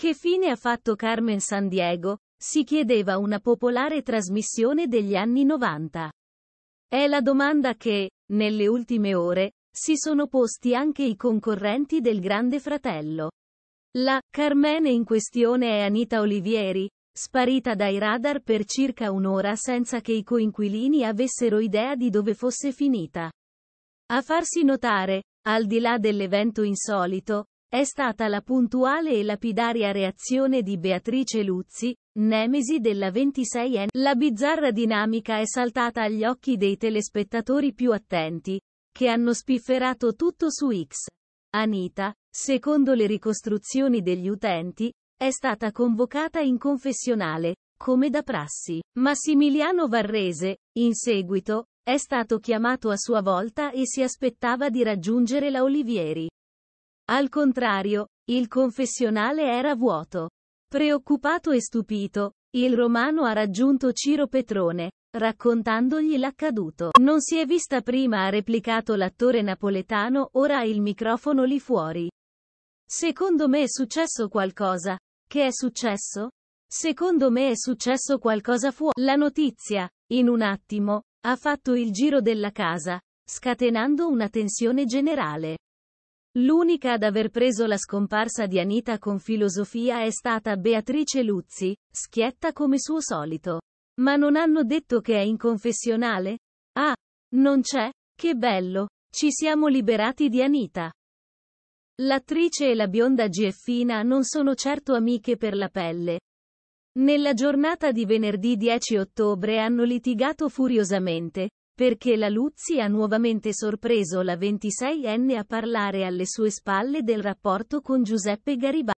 Che fine ha fatto Carmen San Diego? si chiedeva una popolare trasmissione degli anni 90. È la domanda che, nelle ultime ore, si sono posti anche i concorrenti del Grande Fratello. La Carmene in questione è Anita Olivieri, sparita dai radar per circa un'ora senza che i coinquilini avessero idea di dove fosse finita. A farsi notare, al di là dell'evento insolito, è stata la puntuale e lapidaria reazione di Beatrice Luzzi, nemesi della 26enne. La bizzarra dinamica è saltata agli occhi dei telespettatori più attenti, che hanno spifferato tutto su X. Anita, secondo le ricostruzioni degli utenti, è stata convocata in confessionale, come da prassi. Massimiliano Varrese, in seguito, è stato chiamato a sua volta e si aspettava di raggiungere la Olivieri. Al contrario, il confessionale era vuoto. Preoccupato e stupito, il romano ha raggiunto Ciro Petrone, raccontandogli l'accaduto. Non si è vista prima ha replicato l'attore napoletano, ora ha il microfono lì fuori. Secondo me è successo qualcosa. Che è successo? Secondo me è successo qualcosa fuori. La notizia, in un attimo, ha fatto il giro della casa, scatenando una tensione generale. L'unica ad aver preso la scomparsa di Anita con filosofia è stata Beatrice Luzzi, schietta come suo solito. Ma non hanno detto che è in confessionale? Ah, non c'è? Che bello, ci siamo liberati di Anita. L'attrice e la bionda Gieffina non sono certo amiche per la pelle. Nella giornata di venerdì 10 ottobre hanno litigato furiosamente, perché la Luzzi ha nuovamente sorpreso la 26enne a parlare alle sue spalle del rapporto con Giuseppe Garibaldi.